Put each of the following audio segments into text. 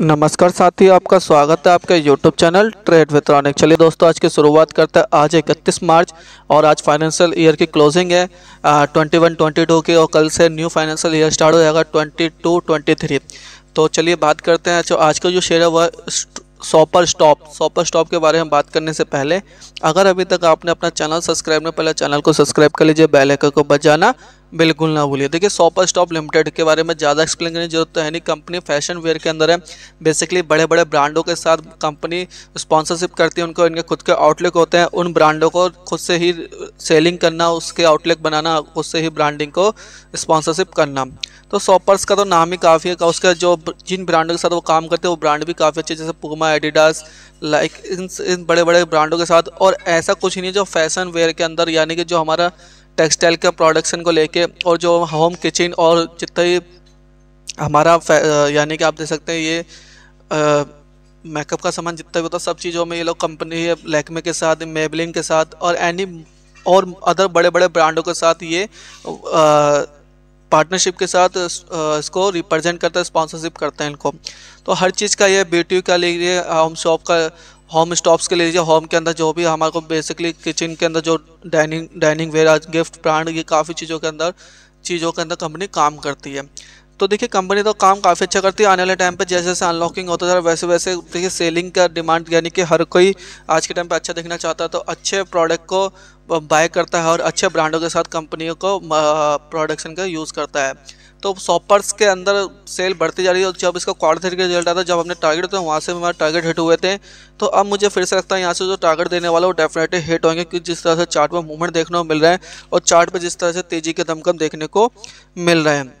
नमस्कार साथियों आपका स्वागत है आपके YouTube चैनल ट्रेड वित्रॉनिक चलिए दोस्तों आज की शुरुआत करते हैं आज 31 मार्च और आज फाइनेंशियल ईयर की क्लोजिंग है ट्वेंटी वन ट्वेंटी टू की और कल से न्यू फाइनेंशियल ईयर स्टार्ट हो जाएगा ट्वेंटी टू ट्वेंटी थ्री तो चलिए बात करते हैं जो अच्छा, आज का जो शेयर है वह सॉपर स्टॉप सॉपर स्टॉप के बारे में बात करने से पहले अगर अभी तक आपने अपना चैनल सब्सक्राइब नहीं पहले चैनल को सब्सक्राइब कर लीजिए बेल आइकन को बजाना बिल्कुल ना भूलिए देखिए सॉपर स्टॉप लिमिटेड के बारे में ज़्यादा एक्सप्लेन करने की जरूरत तो है नहीं कंपनी फैशन वेयर के अंदर है बेसिकली बड़े बड़े ब्रांडों के साथ कंपनी स्पॉन्सरशिप करती है उनको इनके खुद के आउटलेट होते हैं उन ब्रांडों को खुद से ही सेलिंग करना उसके आउटलेट बनाना खुद से ही ब्रांडिंग को स्पॉन्सरशिप करना तो सॉपर्स का तो नाम ही काफ़ी है का उसका जो जिन ब्रांडों के साथ वो काम करते हैं वो ब्रांड भी काफ़ी अच्छे जैसे पुमा एडिडास लाइक इन इन बड़े बड़े ब्रांडों के साथ और ऐसा कुछ नहीं है जो फैशन वेयर के अंदर यानी कि जो हमारा टेक्सटाइल के प्रोडक्शन को लेके और जो होम किचन और जितना ही हमारा यानी कि आप देख सकते हैं ये मेकअप का सामान जितना भी होता है सब चीज़ों में ये लोग कंपनी है लैकमे के साथ मेबलिन के साथ और एनी और अदर बड़े बड़े ब्रांडों के साथ ये पार्टनरशिप के साथ इसको रिप्रेजेंट करते हैं स्पॉन्सरशिप करते हैं इनको तो हर चीज़ का ये ब्यूटी का लिए होम शॉप का होम स्टॉप्स के ले लीजिए होम के अंदर जो भी हमारे को बेसिकली किचन के अंदर जो dining dining ware gift brand ये काफ़ी चीज़ों के अंदर चीज़ों के अंदर कंपनी काम करती है तो देखिए कंपनी तो काम काफ़ी अच्छा करती है आने वाले टाइम पे जैसे जैसे अनलॉकिंग होता जा रहा है वैसे वैसे देखिए सेलिंग का डिमांड यानी कि हर कोई आज के टाइम पे अच्छा देखना चाहता है तो अच्छे प्रोडक्ट को बाय करता है और अच्छे ब्रांडों के साथ कंपनियों को प्रोडक्शन का यूज़ करता है तो सॉपर्स के अंदर सेल बढ़ती जा रही है और जब इसका क्वार्टर थ्री का रिजल्ट आता है जब हमने टारगेट तो वहाँ से हमारे टारगेट हिट हुए थे तो अब मुझे फिर से लगता है यहाँ से जो टारगेट देने वाला वो डेफिनेटली हिट होंगे क्योंकि जिस तरह से चार्ट में मूवमेंट देखने को मिल रहा है और चार्ट पर जिस तरह से तेज़ी के दमकम देखने को मिल रहे हैं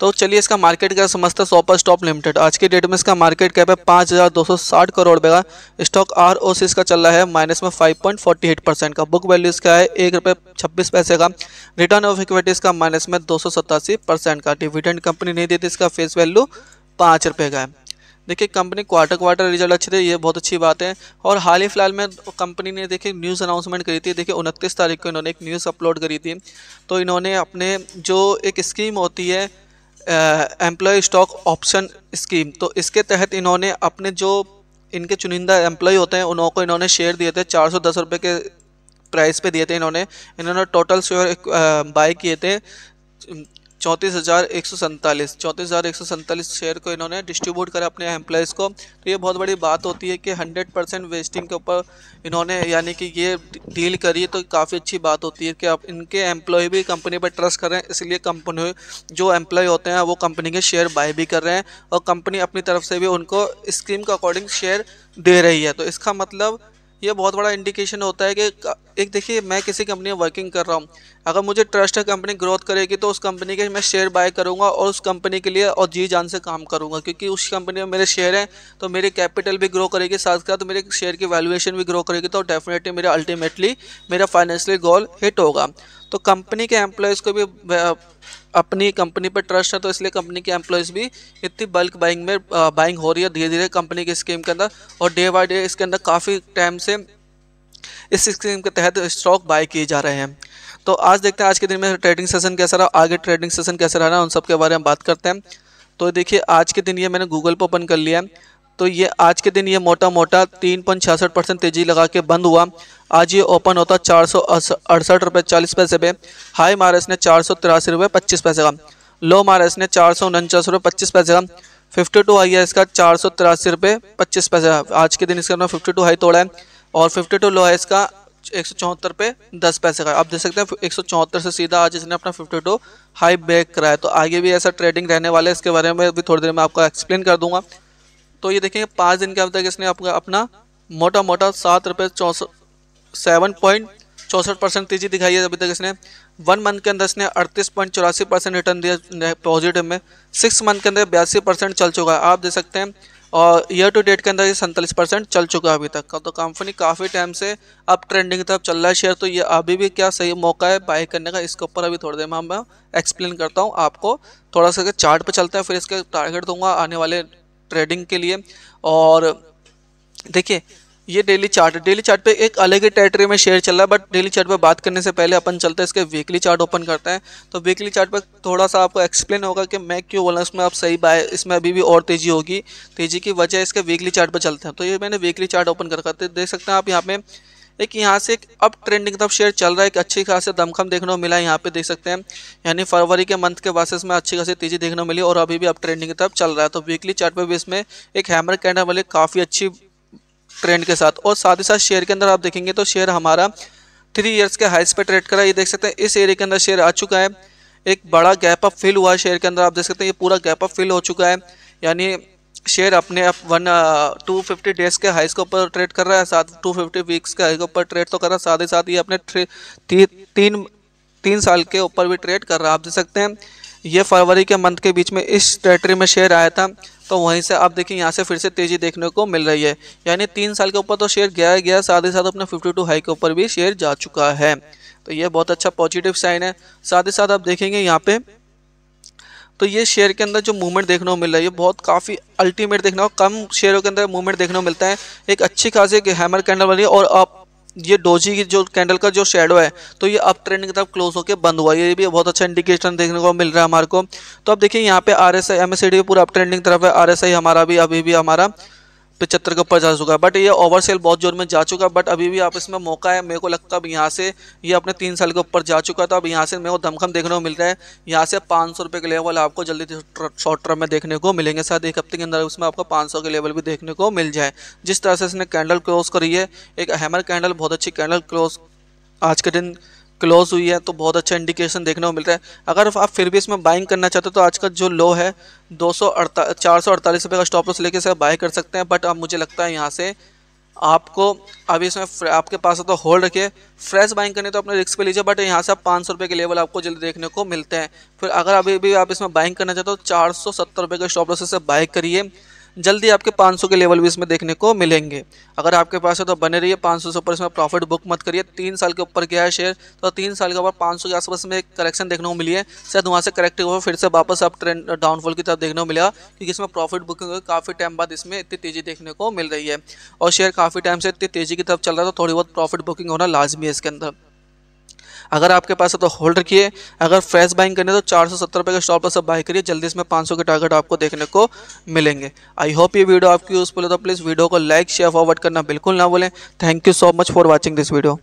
तो चलिए इसका मार्केट कैप समझते हैं सॉपर स्टॉप लिमिटेड आज के डेट में इसका मार्केट कैप है पाँच हज़ार दो सौ साठ करोड़ रुपये का स्टॉक आर ओ सी इसका चल रहा है माइनस में five point forty eight percent का बुक वैल्यू इसका है एक रुपये छब्बीस पैसे का रिटर्न ऑफ इक्विटी इसका माइनस में दो सौ सतासी परसेंट का डिविडेंड कंपनी नहीं देती इसका फेस वैल्यू पाँच रुपये का है देखिए कंपनी क्वार्टर क्वार्टर रिजल्ट अच्छे थे ये बहुत अच्छी बात है और हाल ही फिलहाल में कंपनी ने देखिए न्यूज़ अनाउंसमेंट करी थी देखिए उनतीस तारीख को इन्होंने एक न्यूज़ अपलोड करी थी तो इन्होंने अपने जो एक स्कीम होती है एम्प्लॉय स्टॉक ऑप्शन स्कीम तो इसके तहत इन्होंने अपने जो इनके चुनिंदा एम्प्लॉय होते हैं उनको इन्होंने शेयर दिए थे चार सौ दस रुपये के प्राइस पे दिए थे इन्होंने इन्होंने टोटल शेयर बाय किए थे चौंतीस हज़ार एक सौ सैंतालीस चौंतीस हज़ार एक सौ सैंतालीस शेयर को इन्होंने डिस्ट्रीब्यूट करा अपने एम्प्लॉयज़ को तो ये बहुत बड़ी बात होती है कि हंड्रेड परसेंट वेस्टिंग के ऊपर इन्होंने यानी कि ये डील करी तो काफ़ी अच्छी बात होती है कि आप इनके एम्प्लॉय भी कंपनी पर ट्रस्ट कर रहे हैं इसलिए कंपनी जो एम्प्लॉय होते हैं वो कंपनी के शेयर बाय भी कर रहे हैं और कंपनी अपनी तरफ से भी उनको स्कीम के अकॉर्डिंग शेयर दे रही है तो इसका मतलब ये बहुत बड़ा इंडिकेशन होता है कि एक देखिए मैं किसी कंपनी में वर्किंग कर रहा हूँ अगर मुझे ट्रस्ट है कंपनी ग्रोथ करेगी तो उस कंपनी के मैं शेयर बाय करूँगा और उस कंपनी के लिए और जी जान से काम करूँगा क्योंकि उस कंपनी में मेरे शेयर हैं तो मेरी कैपिटल भी ग्रो करेगी साथ साथ मेरे शेयर की वैल्यूएशन भी ग्रो करेगी तो डेफिनेटली मेरा अल्टीमेटली मेरा फाइनेंशियल गोल हिट होगा तो कंपनी के एम्प्लॉयज़ को भी अपनी कंपनी पर ट्रस्ट है तो इसलिए कंपनी के एम्प्लॉयज़ भी इतनी बल्क बाइंग में बाइंग हो रही है धीरे धीरे कंपनी की स्कीम के अंदर और डे बाई डे इसके अंदर काफ़ी टाइम से इस स्कीम के तहत स्टॉक बाय किए जा रहे हैं तो आज देखते हैं आज के दिन में ट्रेडिंग सेशन कैसा रहा आगे ट्रेडिंग सेशन कैसा रहा उन सब के बारे में बात करते हैं तो देखिए आज के दिन ये मैंने गूगल पर ओपन कर लिया है तो ये आज के दिन ये मोटा मोटा तीन पॉइंट छियासठ परसेंट तेजी लगा के बंद हुआ आज ये ओपन होता चार सौ अड़सठ रुपये चालीस पैसे पे हाई मारस ने चार सौ तिरासी रुपये पच्चीस पैसे का लो मारस ने चार सौ उनचास रुपये पच्चीस पैसे का फिफ्टी टू हाई है इसका चार सौ तिरासी रुपये पच्चीस पैसे का आज के दिन इसका फिफ्टी टू हाई तोड़ा है और फिफ्टी टू लो है इसका एक सौ चौहत्तर पे दस पैसे का आप देख सकते हैं एक सौ चौहत्तर से सीधा आज इसने अपना फिफ्टी टू हाई बैक कराया तो आगे भी ऐसा ट्रेडिंग रहने वाला है इसके बारे में भी थोड़ी देर में आपको एक्सप्लेन कर दूंगा तो ये देखेंगे पाँच दिन के अब तक इसने आपका अपना मोटा मोटा सात रुपये चौंसठ सेवन पॉइंट चौंसठ परसेंट तेजी दिखाई है अभी तक इसने वन मंथ के अंदर इसने अड़तीस पॉइंट चौरासी परसेंट रिटर्न दिया पॉजिटिव में सिक्स मंथ के अंदर बयासी परसेंट चल चुका है आप देख सकते हैं और ईयर टू डेट के अंदर ये सैंतालीस परसेंट चल चुका है अभी तक का तो कंपनी काफ़ी टाइम से अब ट्रेंडिंग तरफ चल रहा है शेयर तो ये अभी भी क्या सही मौका है बाय करने का इसके ऊपर अभी थोड़ी देर में मैं एक्सप्लेन करता हूँ आपको थोड़ा सा चार्ट पे चलते हैं फिर इसके टारगेट दूंगा आने वाले ट्रेडिंग के लिए और देखिए ये डेली चार्ट डेली चार्ट पे एक अलग ही टेरिटरी में शेयर चल रहा है बट डेली चार्ट पे बात करने से पहले अपन चलते हैं इसके वीकली चार्ट ओपन करते हैं तो वीकली चार्ट पे थोड़ा सा आपको एक्सप्लेन होगा कि मैं क्यों बोला इसमें आप सही बाय इसमें अभी भी और तेज़ी होगी तेज़ी की वजह इसके वीकली चार्ट पर चलते हैं तो ये मैंने वीकली चार्ट ओपन कर करते देख सकते हैं आप यहाँ पे एक यहाँ से एक अप ट्रेंडिंग तरफ शेयर चल रहा है एक अच्छी खासी दमखम देखने को मिला है यहाँ पे देख सकते हैं यानी फरवरी के मंथ के बासेस में अच्छी खासी तेजी देखने को मिली और अभी भी अप ट्रेंडिंग तब तरफ चल रहा है तो वीकली चार्ट पे भी इसमें एक हैमर कैंडल वाले काफ़ी अच्छी ट्रेंड के साथ और साथ ही साथ शेयर के अंदर आप देखेंगे तो शेयर हमारा थ्री ईयर्स के हाइस पर ट्रेड करा ये देख सकते हैं इस एरिया के अंदर शेयर आ चुका है एक बड़ा गैप अप फिल हुआ है शेयर के अंदर आप देख सकते हैं ये पूरा गैप अप फिल हो चुका है यानी शेयर अपने वन टू फिफ्टी डेज के हाइस के ऊपर ट्रेड कर रहा है साथ टू फिफ्टी वीक्स के हाई के ऊपर ट्रेड तो कर रहा है साथ ही साथ ये अपने थ्री ती, तीन तीन साल के ऊपर भी ट्रेड कर रहा है आप देख सकते हैं ये फरवरी के मंथ के बीच में इस टेरेटरी में शेयर आया था तो वहीं से आप देखिए यहाँ से फिर से तेज़ी देखने को मिल रही है यानी तीन साल के ऊपर तो शेयर गया है गया साथ ही साथ अपने टू हाई के ऊपर भी शेयर जा चुका है तो ये बहुत अच्छा पॉजिटिव साइन है साथ ही साथ आप देखेंगे यहाँ पे तो ये शेयर के अंदर जो मूवमेंट देखने को मिल रहा है ये बहुत काफ़ी अल्टीमेट देखने को कम शेयरों के अंदर मूवमेंट देखने को मिलता है एक अच्छी खासी एक हैमर कैंडल वाली है और आप ये डोजी की जो कैंडल का जो शेडो है तो ये अप ट्रेंड की तरफ क्लोज होकर बंद हुआ ये भी बहुत अच्छा इंडिकेशन देखने को मिल रहा है हमारे को तो अब देखिए यहाँ पे R S I M S C D पूरा अप ट्रेंडिंग तरफ है आर एस आई हमारा भी अभी भी हमारा पचहत्तर के ऊपर जा चुका है बट ये ओवर सेल बहुत जोर में जा चुका है बट अभी भी आप इसमें मौका है मेरे को लगता है अब यहाँ से ये अपने तीन साल के ऊपर जा चुका है तो अब यहाँ से मेरे को धमखम देखने को मिल रहा है यहाँ से पाँच सौ रुपये के लेवल आपको जल्दी शॉर्ट टर्म में देखने को मिलेंगे शायद एक हफ्ते के अंदर उसमें आपको पाँच सौ के लेवल भी देखने को मिल जाए जिस तरह से इसने कैंडल क्लोज करी है एक हैमर कैंडल बहुत अच्छी कैंडल क्लोज आज के दिन क्लोज हुई है तो बहुत अच्छा इंडिकेशन देखने को मिलता है अगर आप फिर भी इसमें बाइंग करना चाहते हो तो आज का जो लो है दो सौ चार सौ अड़तालीस रुपये का स्टॉप लॉस लेके से बाय कर सकते हैं बट अब मुझे लगता है यहाँ से आपको अभी इसमें आपके पास तो होल्ड रखिए फ्रेश बाइंग करनी तो अपने रिस्क पे लीजिए बट यहाँ से आप पाँच सौ रुपये के लेवल आपको जल्दी देखने को मिलते हैं फिर अगर अभी भी आप इसमें बाइंग करना चाहते हो तो चार सौ सत्तर रुपये का स्टॉप लॉस से बाइक करिए जल्दी आपके 500 के लेवल भी इसमें देखने को मिलेंगे अगर आपके पास है तो बने रहिए 500 से ऊपर इसमें प्रॉफिट बुक मत करिए तीन साल के ऊपर गया है शेयर तो तीन साल के ऊपर 500 के आसपास में एक करेक्शन देखने को मिली है शायद वहाँ से करेक्ट हुआ फिर से वापस आप ट्रेंड डाउनफॉल की तरफ देखने को मिलेगा क्योंकि इसमें प्रॉफिट बुकिंग काफ़ी टाइम बाद इसमें इतनी तेज़ी देखने को मिल रही है और शेयर काफ़ी टाइम से इतनी तेज़ी की तरफ चल रहा था तो थोड़ी बहुत प्रॉफिट बुकिंग होना लाजमी है इसके अंदर अगर आपके पास है तो होल्ड रखिए अगर फ्रेश बाइंग करने तो चार सौ सत्तर रुपये के स्टॉप पर सब बाई करिए जल्दी इसमें पाँच सौ के टारगेट आपको देखने को मिलेंगे आई होप ये वीडियो आपकी यूजफुल है तो प्लीज़ वीडियो को लाइक शेयर फॉरवर्ड करना बिल्कुल ना बोलें thank you so much for watching this video